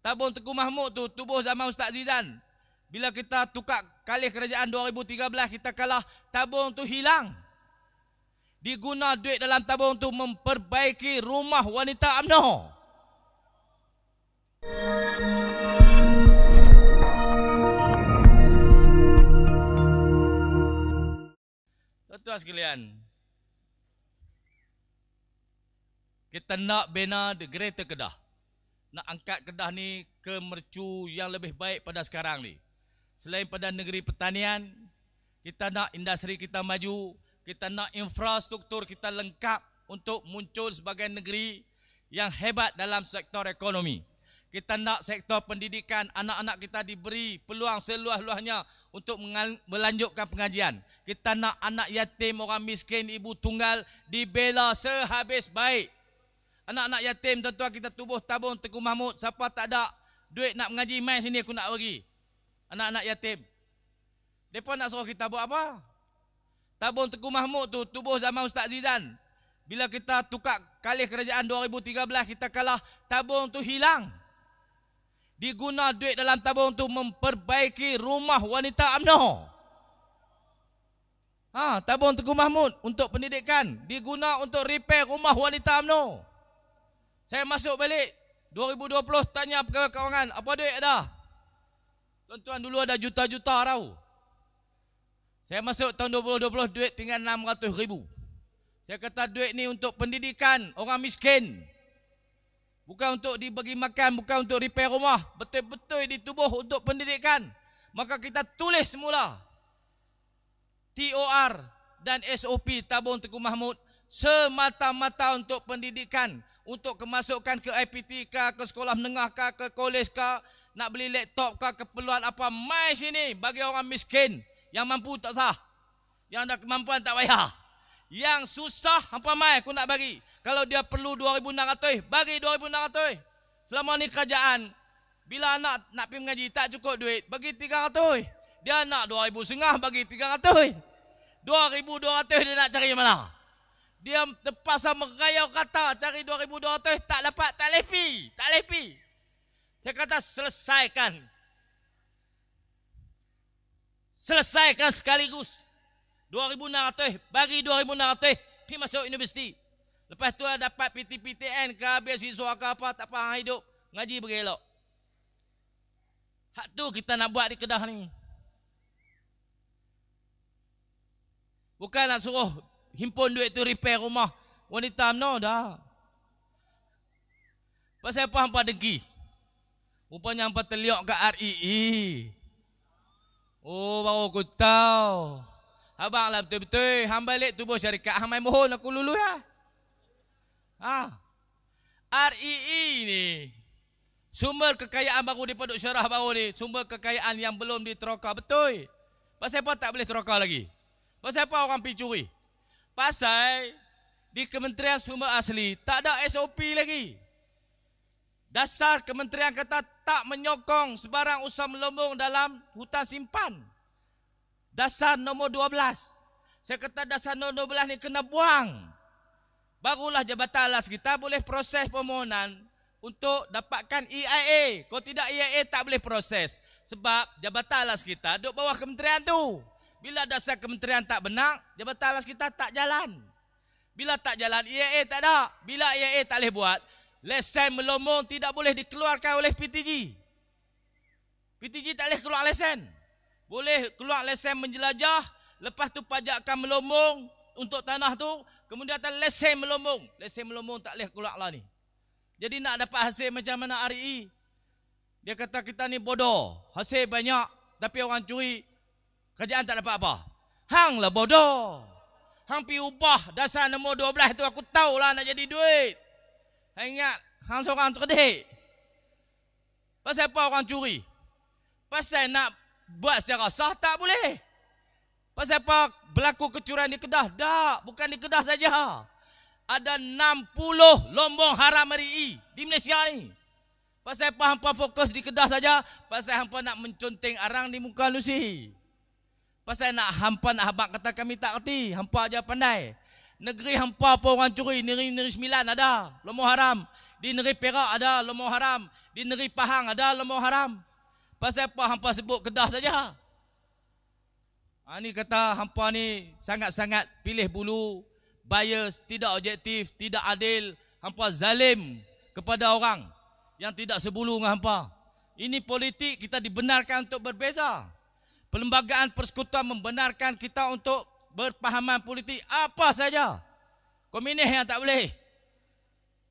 Tabung Teguh Mahmud tu tubuh zaman Ustaz Zizan. Bila kita tukar kalih kerajaan 2013 kita kalah, tabung tu hilang. Diguna duit dalam tabung tu memperbaiki rumah wanita amno. Tuan-tuan sekalian, kita nak bina di Greater Kedah nak angkat Kedah ni ke mercu yang lebih baik pada sekarang ni. Selain pada negeri pertanian, kita nak industri kita maju, kita nak infrastruktur kita lengkap untuk muncul sebagai negeri yang hebat dalam sektor ekonomi. Kita nak sektor pendidikan, anak-anak kita diberi peluang seluas-luasnya untuk melanjutkan pengajian. Kita nak anak yatim, orang miskin, ibu tunggal dibela sehabis baik anak-anak yatim, tuan-tuan kita tubuh tabung Teku Mahmud, siapa tak ada duit nak mengaji, mai sini aku nak bagi. Anak-anak yatim. Depa nak suruh kita buat apa? Tabung Teku Mahmud tu tubuh zaman Ustaz Zizan. Bila kita tukar kalih kerajaan 2013 kita kalah, tabung tu hilang. Diguna duit dalam tabung tu memperbaiki rumah wanita UMNO. Ha, tabung Teguh Mahmud untuk pendidikan diguna untuk repair rumah wanita UMNO. Saya masuk balik 2020 tanya perkara kawangan Apa duit ada? Tuan-tuan dulu ada juta-juta tau Saya masuk tahun 2020 Duit tinggal 600 ribu Saya kata duit ni untuk pendidikan Orang miskin Bukan untuk dibagi makan Bukan untuk repair rumah Betul-betul ditubuh untuk pendidikan Maka kita tulis semula TOR dan SOP Tabung Teguh Mahmud Semata-mata untuk pendidikan untuk kemasukan ke IPT ke, ke sekolah menengah ke, ke kolej ke, nak beli laptop ke, keperluan apa, mai sini bagi orang miskin yang mampu tak sah. Yang ada kemampuan tak payah. Yang susah, apa mai aku nak bagi. Kalau dia perlu 2,600, bagi 2,600. Selama ni kerajaan, bila anak nak pergi mengaji tak cukup duit, bagi 300. Dia nak 2,500, bagi 300. 2,200 dia nak cari mana? Dia terpaksa merayau kata cari 2200 tak dapat tak lepi, tak lepi. Saya kata selesaikan. Selesaikan sekaligus. 2600 bagi 2600 pergi masuk universiti. Lepas tu dapat PTPTN ke habis siswa ke apa tak faham hidup ngaji berelok. Hak tu kita nak buat di Kedah ni. Bukan nak suruh Himpun duit tu repair rumah wanita mana dah. Pasal apa hampa dengki? Rupanya hampa terliok ke RII. Oh baru aku tahu. Abanglah betul-betul hang balik tubuh syarikat hang mai mohon aku lulu ya. Ha. RII ni sumber kekayaan baru di Paduk Syarah baru ni, sumber kekayaan yang belum diteroka betul. Pasal apa tak boleh teroka lagi? Pasal apa orang pergi curi? Pasal di Kementerian Sumber Asli tak ada SOP lagi. Dasar kementerian kata tak menyokong sebarang usaha melombong dalam hutan simpan. Dasar nombor 12. Saya kata dasar nombor 12 ni kena buang. Barulah Jabatan Alas kita boleh proses permohonan untuk dapatkan EIA. Kalau tidak EIA tak boleh proses. Sebab Jabatan Alas kita duduk bawah kementerian tu. Bila dasar kementerian tak benar, jabatan alas kita tak jalan. Bila tak jalan, IAA tak ada. Bila IAA tak boleh buat, lesen melombong tidak boleh dikeluarkan oleh PTG. PTG tak boleh keluar lesen. Boleh keluar lesen menjelajah, lepas tu pajak akan untuk tanah tu, kemudian lesen melombong. Lesen melombong tak boleh keluar lah ni. Jadi nak dapat hasil macam mana RI? Dia kata kita ni bodoh. Hasil banyak tapi orang curi. Kerjaan tak dapat apa? Hang lah bodoh. Hang pi ubah dasar nombor 12 tu aku tahu lah nak jadi duit. Hang ingat hang seorang cerdik. Pasal apa orang curi? Pasal nak buat secara sah tak boleh. Pasal apa berlaku kecurian di Kedah? Tak, bukan di Kedah saja. Ada 60 lombong haram meri di Malaysia ni. Pasal apa hampa fokus di Kedah saja? Pasal hampa nak mencunting arang di muka Lucy. Pasal nak hampa nak habak kata kami tak erti. Hampa aja pandai. Negeri hampa apa orang curi. Negeri negeri Sembilan ada. Lomoh haram. Di negeri Perak ada lomoh haram. Di negeri Pahang ada lomoh haram. Pasal apa hampa sebut kedah saja. Ha, ini kata hampa ni sangat-sangat pilih bulu. Bias, tidak objektif, tidak adil. Hampa zalim kepada orang yang tidak sebulu dengan hampa. Ini politik kita dibenarkan untuk Berbeza. Perlembagaan persekutuan membenarkan kita untuk berpahaman politik apa saja. Komunis yang tak boleh.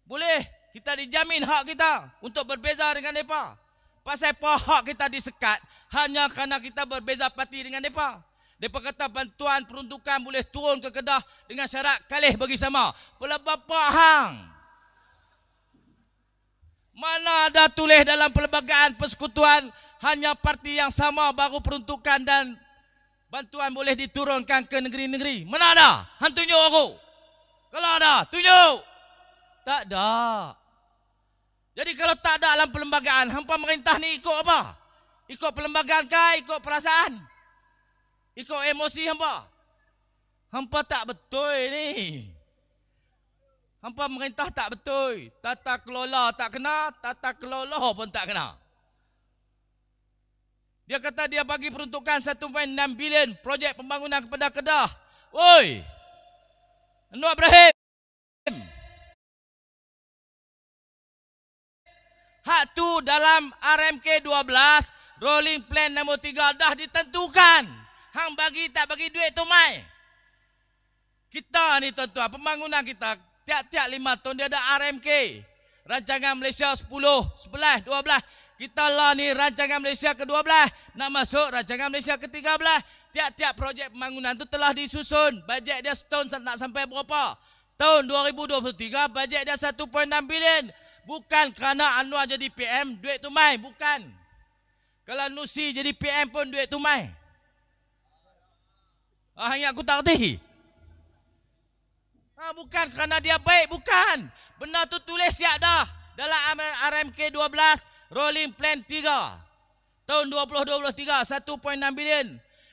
Boleh. Kita dijamin hak kita untuk berbeza dengan mereka. Pasal apa hak kita disekat hanya kerana kita berbeza parti dengan mereka. Mereka kata bantuan peruntukan boleh turun ke Kedah dengan syarat kalih bagi sama. Pula bapa hang. Mana ada tulis dalam perlembagaan persekutuan hanya parti yang sama baru peruntukan dan bantuan boleh diturunkan ke negeri-negeri. Mana ada? Han tunjuk aku. Kalau ada, tunjuk. Tak ada. Jadi kalau tak ada dalam perlembagaan, hampa pemerintah ni ikut apa? Ikut perlembagaan kah? Ikut perasaan? Ikut emosi hampa? Hampa tak betul ni. Hampa pemerintah tak betul. Tata kelola tak kena, tata kelola pun tak kena. Dia kata dia bagi peruntukan 1.6 bilion projek pembangunan kepada Kedah. Woi. Anwar Ibrahim. Hak tu dalam RMK 12, rolling plan nombor 3 dah ditentukan. Hang bagi tak bagi duit tu mai. Kita ni tuan pembangunan kita tiap-tiap lima tahun dia ada RMK. Rancangan Malaysia 10, 11, 12. Kita lah ni rancangan Malaysia ke-12 Nak masuk rancangan Malaysia ke-13 Tiap-tiap projek pembangunan tu telah disusun Bajet dia stone nak sampai berapa Tahun 2023 bajet dia 1.6 bilion Bukan kerana Anwar jadi PM Duit tu mai, bukan Kalau Nusi jadi PM pun duit tu mai Ah, yang aku tak kerti ah, Bukan kerana dia baik, bukan Benda tu tulis siap dah Dalam RMK 12 Rolling Plan 3 tahun 2023 1.6 bilion.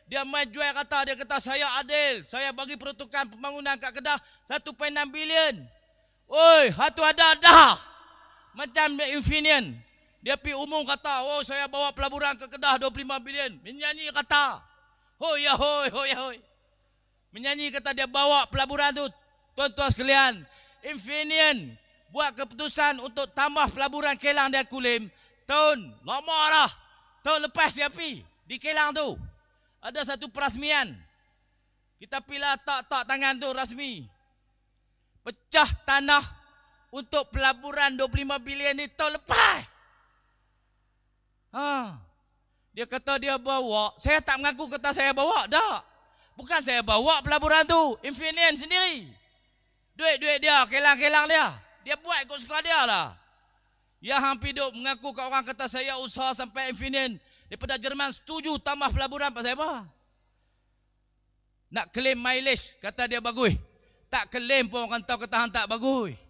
Dia majuai kata dia kata saya adil. Saya bagi peruntukan pembangunan kat Kedah 1.6 bilion. Oi, hatu ada dah. Macam Infinian. Dia pi umum kata, oh saya bawa pelaburan ke Kedah 25 bilion. Menyanyi kata, hoi ya hoi, hoi ya hoi. Menyanyi kata dia bawa pelaburan tu. Tuan-tuan sekalian, Infinian buat keputusan untuk tambah pelaburan kelang dia kulim tahun lama dah. Tahun lepas dia pergi di kilang tu. Ada satu perasmian. Kita pilah tak-tak tangan tu rasmi. Pecah tanah untuk pelaburan 25 bilion ni tahun lepas. Ha. Dia kata dia bawa. Saya tak mengaku kata saya bawa. Tak. Bukan saya bawa pelaburan tu. Infinian sendiri. Duit-duit dia, kelang-kelang dia. Dia buat ikut suka dia lah. Yang ya hampir hidup mengaku ke orang kata saya usaha sampai infinite. Daripada Jerman setuju tambah pelaburan pasal apa? Nak claim mileage kata dia bagus. Tak claim pun orang tahu kata hang tak bagus.